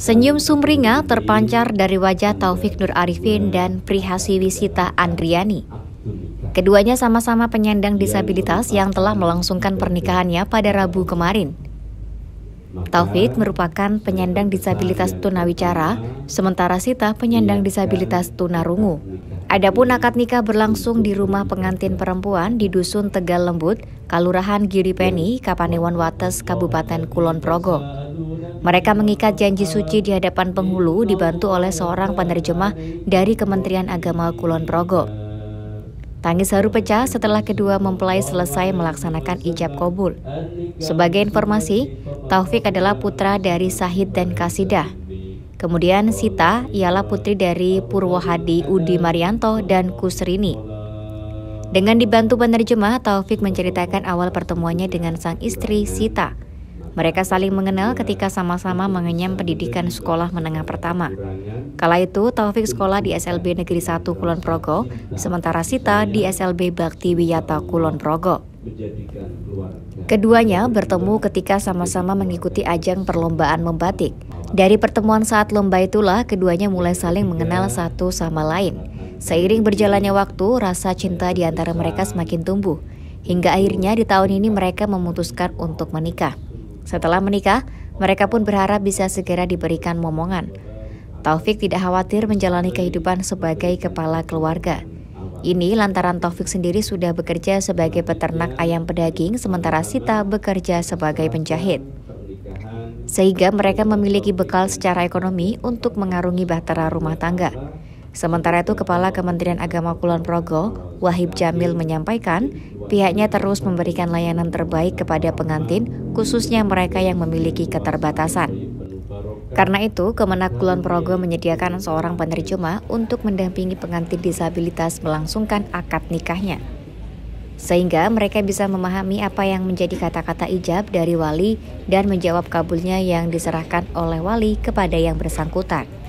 Senyum sumringah terpancar dari wajah Taufik Nur Arifin dan Prihasiwisita Andriani. Keduanya sama-sama penyandang disabilitas yang telah melangsungkan pernikahannya pada Rabu kemarin. Taufik merupakan penyandang disabilitas tunawicara, sementara Sita penyandang disabilitas tunarungu. Adapun akad nikah berlangsung di rumah pengantin perempuan di Dusun Tegal Lembut, Kalurahan Giripeni, Kapanewon Wates, Kabupaten Kulon Progo. Mereka mengikat janji suci di hadapan penghulu dibantu oleh seorang penerjemah dari Kementerian Agama Kulon Progo. Tangis haru pecah setelah kedua mempelai selesai melaksanakan ijab kobul. Sebagai informasi, Taufik adalah putra dari Sahid dan Kasidah. Kemudian Sita ialah putri dari Purwohadi Udi Marianto dan Kusrini. Dengan dibantu penerjemah, Taufik menceritakan awal pertemuannya dengan sang istri Sita – mereka saling mengenal ketika sama-sama mengenyam pendidikan sekolah menengah pertama. Kala itu, Taufik sekolah di SLB Negeri 1 Kulon Progo, sementara Sita di SLB Bakti Wiyata Kulon Progo. Keduanya bertemu ketika sama-sama mengikuti ajang perlombaan membatik. Dari pertemuan saat lomba itulah keduanya mulai saling mengenal satu sama lain. Seiring berjalannya waktu, rasa cinta di antara mereka semakin tumbuh. Hingga akhirnya di tahun ini mereka memutuskan untuk menikah. Setelah menikah, mereka pun berharap bisa segera diberikan momongan. Taufik tidak khawatir menjalani kehidupan sebagai kepala keluarga. Ini lantaran Taufik sendiri sudah bekerja sebagai peternak ayam pedaging, sementara Sita bekerja sebagai penjahit. Sehingga mereka memiliki bekal secara ekonomi untuk mengarungi bahtera rumah tangga. Sementara itu, Kepala Kementerian Agama Kulon Progo, Wahib Jamil menyampaikan, pihaknya terus memberikan layanan terbaik kepada pengantin, khususnya mereka yang memiliki keterbatasan. Karena itu, Kemenak Kulon Progo menyediakan seorang penerjemah untuk mendampingi pengantin disabilitas melangsungkan akad nikahnya. Sehingga mereka bisa memahami apa yang menjadi kata-kata ijab dari wali dan menjawab kabulnya yang diserahkan oleh wali kepada yang bersangkutan.